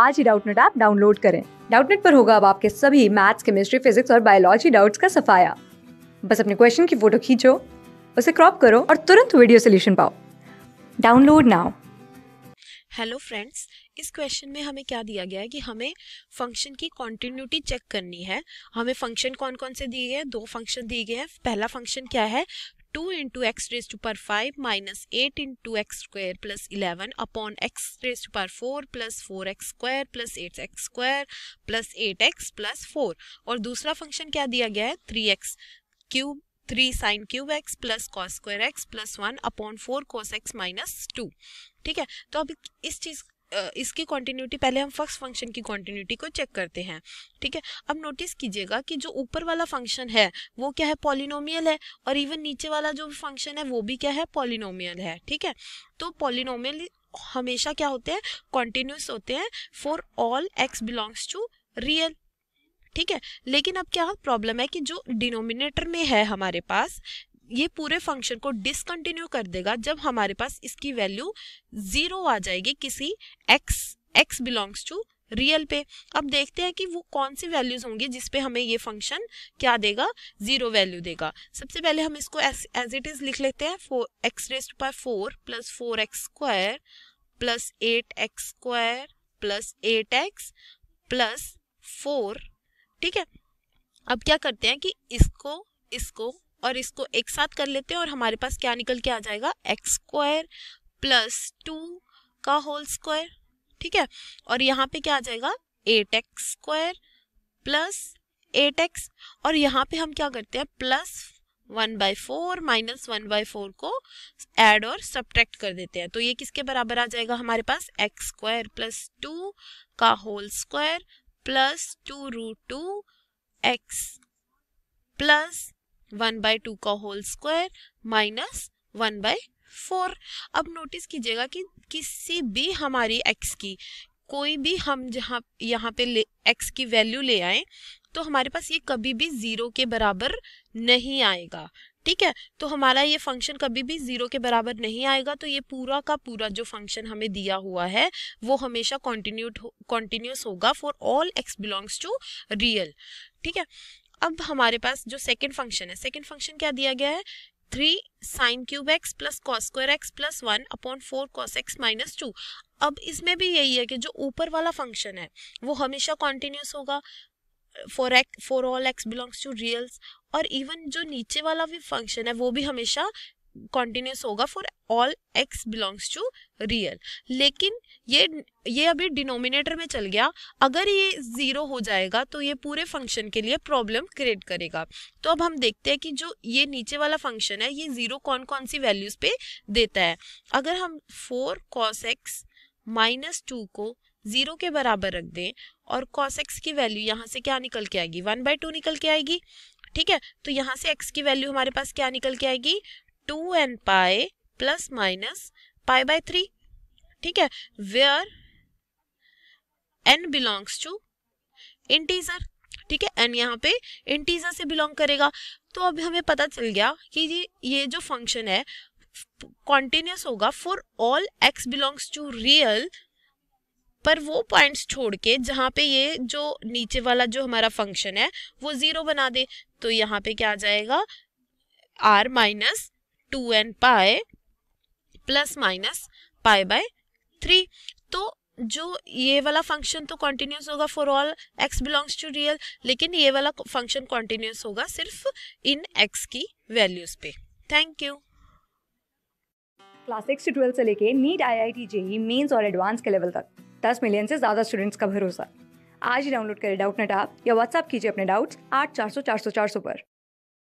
आज ही Doubtnut app download करें डाउटनेट पर होगा अब आपके सभी मैथ्स केमिस्ट्री फिजिक्स और बायोलॉजी डाउट्स का सफाया बस अपने क्वेश्चन की फोटो खींचो उसे क्रॉप करो और तुरंत वीडियो सोल्यूशन पाओ डाउनलोड नाउ हेलो फ्रेंड्स इस क्वेश्चन में हमें क्या दिया गया है कि हमें फंक्शन की कॉन्टिन्यूटी चेक करनी है हमें फंक्शन कौन कौन से दिए गए हैं दो फंक्शन दिए गए हैं पहला फंक्शन क्या है 2 into x raised to power 5 minus 8 into x square plus 11 upon x raised to power 4 plus 4x square plus 8x square plus 8x plus 4 और दूसरा फंक्शन क्या दिया गया है 3x cube three sine cube x plus cos square x plus one upon four cos x minus two ठीक है तो अब इस चीज़ इसकी कॉन्टीन्यूटी पहले हम फर्स्ट फंक्शन की कॉन्टीन्यूटी को चेक करते हैं ठीक है अब नोटिस कीजिएगा कि जो ऊपर वाला फंक्शन है वो क्या है पॉलिनोमियल है और इवन नीचे वाला जो फंक्शन है वो भी क्या है पॉलिनोमियल है ठीक है तो पॉलिनोमियल हमेशा क्या होते हैं कॉन्टिन्यूस होते हैं for all x belongs to real ठीक है लेकिन अब क्या प्रॉब्लम है कि जो डिनोमिनेटर में है हमारे पास ये पूरे फंक्शन को डिसकंटिन्यू कर देगा जब हमारे पास इसकी वैल्यू जीरो आ जाएगी किसी x x belongs to real पे अब देखते हैं कि वो कौन सी वैल्यूज होंगी जिसपे हमें ये फंक्शन क्या देगा जीरो वैल्यू देगा सबसे पहले हम इसको एज इट इज लिख लेते हैं फोर एक्स रेस्ट पर four plus four x square plus eight x square plus eight x plus four ठीक है अब क्या करते हैं कि इसको इसको और इसको एक साथ कर लेते हैं और हमारे पास क्या निकल के आ जाएगा एक्स स्क्वायर प्लस टू का होल स्क्वायर ठीक है और यहाँ पे क्या आ जाएगा eight x square plus eight x और यहाँ पे हम क्या करते हैं plus one by four minus one by four को एड और सब्ट्रैक्ट कर देते हैं तो ये किसके बराबर आ जाएगा हमारे पास एक्स स्क्वायर प्लस टू का whole square plus two root two x plus one by two का whole square minus one by four अब नोटिस कीजिएगा कि किसी भी हमारी एक्स की कोई भी हम जहाँ यहाँ पे ले एक्स की वैल्यू ले आए तो हमारे पास ये कभी भी ज़ीरो के बराबर नहीं आएगा ठीक है तो हमारा ये फंक्शन कभी भी ज़ीरो के बराबर नहीं आएगा तो ये पूरा का पूरा जो फंक्शन हमें दिया हुआ है वो हमेशा कॉन्टिन्यूट कॉन्टिन्यूस होगा for all x belongs to real ठीक है अब हमारे पास जो सेकेंड फंक्शन है सेकेंड फंक्शन क्या दिया गया है three sine cube x plus cos square x plus one upon four cos x minus two अब इसमें भी यही है कि जो ऊपर वाला फंक्शन है वो हमेशा कॉन्टिन्यूस होगा for x for all x belongs to reals और इवन जो नीचे वाला भी फंक्शन है वो भी हमेशा कॉन्टिन्यूस होगा for all x belongs to real लेकिन ये ये अभी डिनोमिनेटर में चल गया अगर ये ज़ीरो हो जाएगा तो ये पूरे फंक्शन के लिए प्रॉब्लम क्रिएट करेगा तो अब हम देखते हैं कि जो ये नीचे वाला फंक्शन है ये ज़ीरो कौन कौन सी वैल्यूज़ पे देता है अगर हम four cos x minus two को ज़ीरो के बराबर रख दें और कॉस एक्स की वैल्यू यहाँ से क्या निकल के आएगी वन बाई टू निकल के आएगी ठीक है तो यहाँ से एक्स की वैल्यू हमारे पास क्या निकल के आएगी two n pi plus minus pi by three ठीक है where n belongs to integer ठीक है एन यहाँ पे इंटीजर से बिलोंग करेगा तो अब हमें पता चल गया कि ये ये जो फंक्शन है कॉन्टिन्यूस होगा for all x belongs to real पर वो पॉइंट्स छोड़ के जहाँ पे ये जो नीचे वाला जो हमारा फंक्शन है वो ज़ीरो बना दे तो यहाँ पे क्या आ जाएगा R minus two n pi plus minus pi by three तो जो ये वाला फंक्शन तो कॉन्टिन्यूस होगा for all x belongs to real लेकिन ये वाला फंक्शन कॉन्टिन्यूस होगा सिर्फ इन एक्स की वैल्यूज पे thank you class six to twelfth से लेके NEET I I T JEE mains और एडवांस के लेवल तक दस मिलियन से ज़्यादा स्टूडेंट्स का भरोसा आज ही डाउनलोड करें डाउट नेट आप या व्हाट्सअप कीजिए अपने डाउट्स आठ चार सौ चार सौ चार सौ पर